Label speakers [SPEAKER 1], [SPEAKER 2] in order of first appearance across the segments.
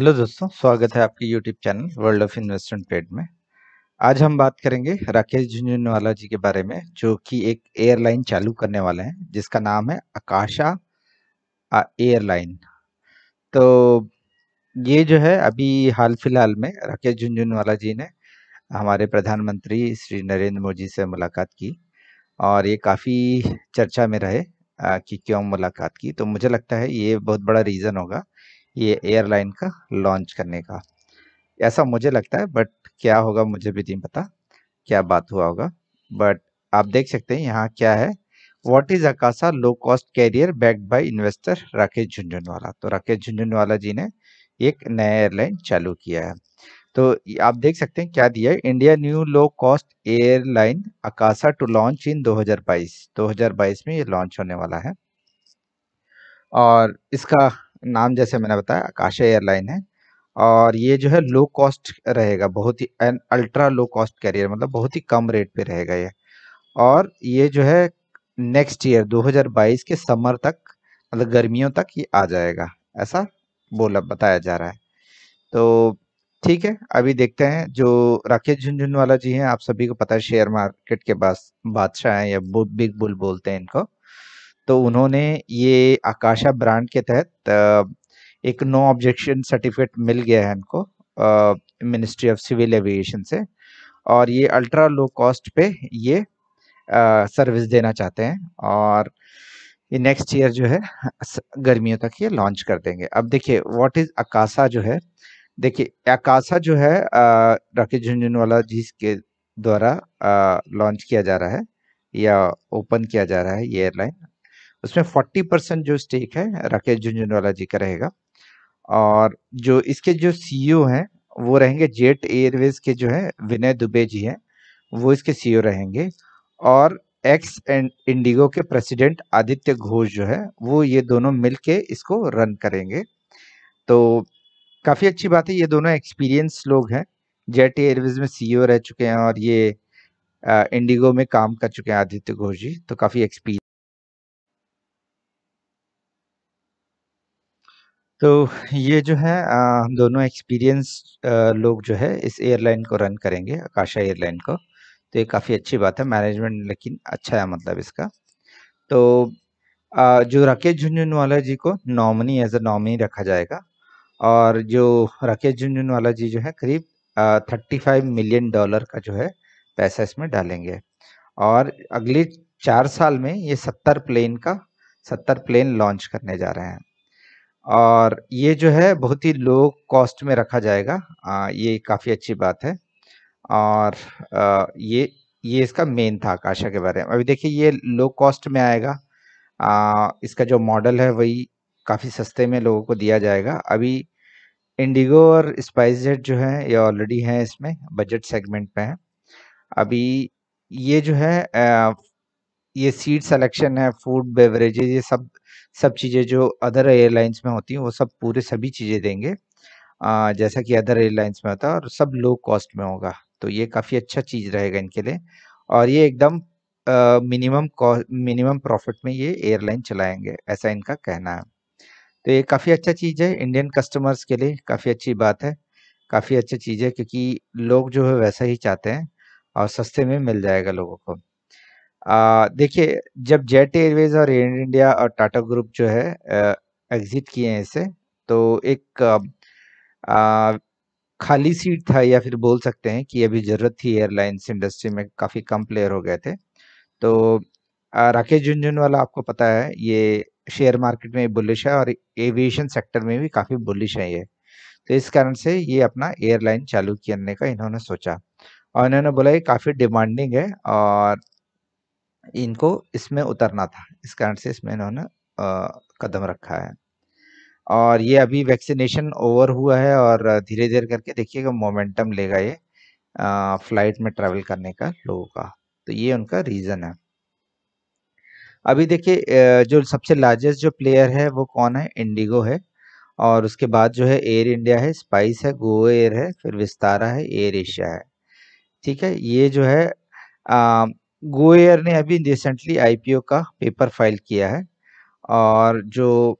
[SPEAKER 1] Hello दोस्तों स्वागत है आपके YouTube channel world of investment पेड में आज हम बात करेंगे राकेश झुंझुनवाला जी के बारे में जो कि एक एयरलाइन चालू करने वाले हैं जिसका नाम है आकाशा एयरलाइन तो ये जो है अभी हाल फिलहाल में राकेश झुंझुनवाला जी ने हमारे प्रधानमंत्री श्री नरेंद्र मोदी से मुलाकात की और ये काफ़ी चर्चा में रहे कि क्यों मुलाकात की तो मुझे लगता है ये बहुत बड़ा रीज़न होगा ये एयरलाइन का लॉन्च करने का ऐसा मुझे लगता है बट क्या होगा मुझे भी नहीं पता क्या बात हुआ होगा बट आप देख सकते हैं यहाँ क्या है what is Akasa low cost carrier backed by investor Rakesh Jhunjhunwala तो राकेश झुंझुनवाला जी ने एक नया एयरलाइन चालू किया है तो आप देख सकते हैं क्या दिया है India new low cost airline Akasa to launch in 2022 2022 में ये लॉन्च होने वाला है और इसका नाम जैसे मैंने बताया आकाशा एयरलाइन है और ये जो है लो कॉस्ट रहेगा बहुत ही an ultra low cost carrier मतलब बहुत ही कम रेट पे रहेगा ये और ये जो है नेक्स्ट ईयर 2022 के समर तक मतलब गर्मियों तक ये आ जाएगा ऐसा बोला बताया जा रहा है तो ठीक है अभी देखते हैं जो राकेश झुंझुनवाला जी हैं आप सभी को पता है शेयर मार्केट के बाद बादशाह हैं या बिग बुल बोलते हैं इनको तो उन्होंने ये आकाशा ब्रांड के तहत एक नो ऑब्जेक्शन सर्टिफिकेट मिल गया है इनको मिनिस्ट्री ऑफ सिविल एविएशन से और ये अल्ट्रा लो कॉस्ट पे ये सर्विस देना चाहते हैं और ये नेक्स्ट ईयर जो है गर्मियों तक ये लॉन्च कर देंगे अब देखिए व्हाट इज़ अकाशा जो है देखिए अकाशा जो है राकेश झुंझुनवाला जी के द्वारा लॉन्च किया जा रहा है या ओपन किया जा रहा है ये एयरलाइन उसमें 40 परसेंट जो स्टेक है राकेश झुंझुनवाला जी का रहेगा और जो इसके जो सी e हैं वो रहेंगे जेट एयरवेज के जो है विनय दुबे जी हैं वो इसके सी e रहेंगे और एक्स एंड इंडिगो के प्रेसिडेंट आदित्य घोष जो है वो ये दोनों मिलके इसको रन करेंगे तो काफ़ी अच्छी बात है ये दोनों एक्सपीरियंस लोग हैं जेट एयरवेज में सी e रह चुके हैं और ये इंडिगो में काम कर चुके हैं आदित्य घोष जी तो काफ़ी एक्सपीरियंस तो ये जो है हम दोनों एक्सपीरियंस लोग जो है इस एयरलाइन को रन करेंगे आकाशा एयरलाइन को तो ये काफ़ी अच्छी बात है मैनेजमेंट लेकिन अच्छा है मतलब इसका तो जो राकेश झुंझुनवाला जी को नॉमिनी एज अ नॉमिनी रखा जाएगा और जो राकेश झुंझुनवाला जी जो है करीब थर्टी फाइव मिलियन डॉलर का जो है पैसा इसमें डालेंगे और अगले चार साल में ये सत्तर प्लेन का सत्तर प्लेन लॉन्च करने जा रहे हैं और ये जो है बहुत ही लो कॉस्ट में रखा जाएगा आ, ये काफ़ी अच्छी बात है और आ, ये ये इसका मेन था आकाशा के बारे में अभी देखिए ये लो कॉस्ट में आएगा आ, इसका जो मॉडल है वही काफ़ी सस्ते में लोगों को दिया जाएगा अभी इंडिगो और स्पाइस जेट जो है ये ऑलरेडी हैं इसमें बजट सेगमेंट पे है अभी ये जो है ये सीट सिलेक्शन है फूड बेवरेजेज ये सब सब चीज़ें जो अदर एयरलाइंस में होती हैं वो सब पूरे सभी चीज़ें देंगे आ, जैसा कि अदर एयरलाइंस में होता है और सब लो कॉस्ट में होगा तो ये काफ़ी अच्छा चीज़ रहेगा इनके लिए और ये एकदम मिनिमम मिनिमम प्रॉफिट में ये एयरलाइन चलाएंगे ऐसा इनका कहना है तो ये काफ़ी अच्छा चीज़ है इंडियन कस्टमर्स के लिए काफ़ी अच्छी बात है काफ़ी अच्छी चीज़ है क्योंकि लोग जो है वैसा ही चाहते हैं और सस्ते में मिल जाएगा लोगों को देखिए, जब जेट एयरवेज और एयर इंडिया और टाटा ग्रुप जो है एग्ज़िट किए हैं इसे, तो एक आ, खाली सीट था या फिर बोल सकते हैं कि अभी ज़रूरत थी एयरलाइंस इंडस्ट्री में काफ़ी कम प्लेयर हो गए थे। तो राकेश राकेश वाला आपको पता है ये शेयर मार्केट में बुलिश है और एविएशन सेक्टर में भी काफ़ी बुलिश है ये। तो इस कारण से ये अपना एयरलाइन चालू करने का इन्होंने सोचा और इन्होंने बोला ये काफ़ी डिमांडिंग है और इनको इसमें उतरना था इस कारण से इसमें इन्होंने कदम रखा है और ये अभी वैक्सीनेशन ओवर हुआ है और धीरे धीरे करके देखिएगा मोमेंटम लेगा ये आ, फ्लाइट में ट्रेवल करने का लोगों का तो ये उनका रीज़न है अभी देखिए जो सबसे लार्जेस्ट जो प्लेयर है वो कौन है इंडिगो है और उसके बाद जो है एयर इंडिया है स्पाइस है गो एयर है फिर विस्तारा है एयर एशिया है ठीक है ये जो है आ, गोएयर ने अभी रिसेंटली आईपीओ का पेपर फाइल किया है और जो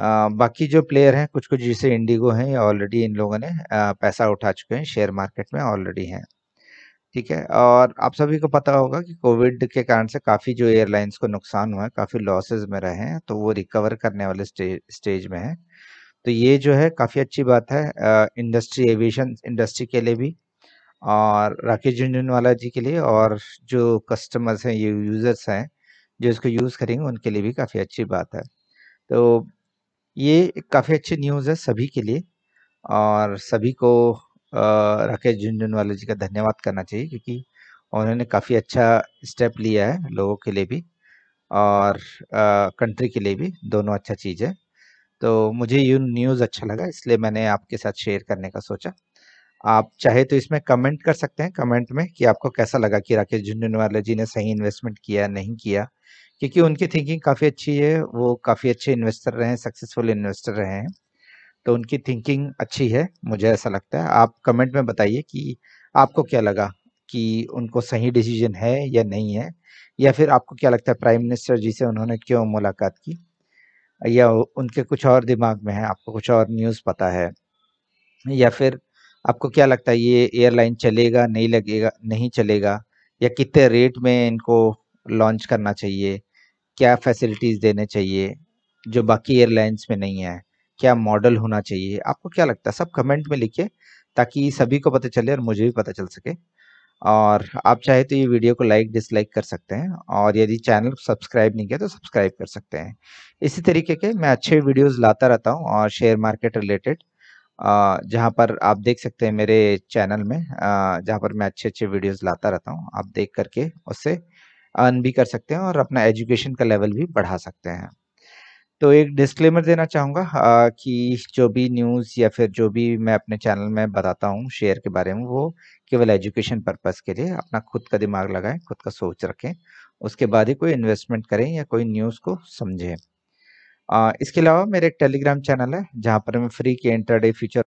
[SPEAKER 1] आ, बाकी जो प्लेयर हैं कुछ कुछ जैसे इंडिगो हैं ऑलरेडी इन लोगों ने आ, पैसा उठा चुके हैं शेयर मार्केट में ऑलरेडी हैं ठीक है और आप सभी को पता होगा कि कोविड के कारण से काफ़ी जो एयरलाइंस को नुकसान हुआ है काफ़ी लॉसेज में रहे हैं तो वो रिकवर करने वाले स्टेज स्टेज में है तो ये जो है काफ़ी अच्छी बात है इंडस्ट्री एविएशन इंडस्ट्री के लिए भी और राकेश झुंझुनवाला जी के लिए और जो कस्टमर्स हैं ये यूज़र्स हैं जो इसको यूज़ करेंगे उनके लिए भी काफ़ी अच्छी बात है तो ये काफ़ी अच्छी न्यूज़ है सभी के लिए और सभी को राकेश झुंझुनवाला जी का धन्यवाद करना चाहिए क्योंकि उन्होंने काफ़ी अच्छा स्टेप लिया है लोगों के लिए भी और कंट्री के लिए भी दोनों अच्छा चीज़ है तो मुझे ये न्यूज़ अच्छा लगा इसलिए मैंने आपके साथ शेयर करने का सोचा आप चाहे तो इसमें कमेंट कर सकते हैं कमेंट में कि आपको कैसा लगा कि राकेश झुंझुनवाला जी ने सही इन्वेस्टमेंट किया नहीं किया क्योंकि उनकी थिंकिंग काफ़ी अच्छी है वो काफ़ी अच्छे इन्वेस्टर रहे हैं सक्सेसफुल इन्वेस्टर रहे हैं तो उनकी थिंकिंग अच्छी है मुझे ऐसा लगता है आप कमेंट में बताइए कि आपको क्या लगा कि उनको सही डिसीजन है या नहीं है या फिर आपको क्या लगता है प्राइम मिनिस्टर जी से उन्होंने क्यों मुलाकात की या उनके कुछ और दिमाग में है आपको कुछ और न्यूज़ पता है या फिर आपको क्या लगता है ये एयरलाइन चलेगा नहीं लगेगा नहीं चलेगा या कितने रेट में इनको लॉन्च करना चाहिए क्या फैसिलिटीज़ देने चाहिए जो बाकी एयरलाइंस में नहीं है क्या मॉडल होना चाहिए आपको क्या लगता है सब कमेंट में लिखिए ताकि सभी को पता चले और मुझे भी पता चल सके और आप चाहे तो ये वीडियो को लाइक डिसलाइक कर सकते हैं और यदि चैनल सब्सक्राइब नहीं किया तो सब्सक्राइब कर सकते हैं इसी तरीके के मैं अच्छे वीडियोस लाता रहता हूँ और शेयर मार्केट रिलेटेड जहाँ पर आप देख सकते हैं मेरे चैनल में जहाँ पर मैं अच्छे-अच्छे वीडियोज़ लाता रहता हूँ। आप देख करके उससे अर्न भी कर सकते हैं और अपना एजुकेशन का लेवल भी बढ़ा सकते हैं। तो एक डिस्क्लेमर देना चाहूँगा कि जो भी न्यूज़ या फिर जो भी मैं अपने चैनल में बताता हूँ शेयर के बारे में, वो केवल एजुकेशन पर्पज़ के लिए अपना खुद का दिमाग लगाएं खुद का सोच रखें। उसके बाद ही कोई इन्वेस्टमेंट करें या कोई न्यूज़ को समझें। इसके अलावा मेरे टेलीग्राम चैनल है जहाँ पर मैं फ्री के इंटरडे फ्यूचर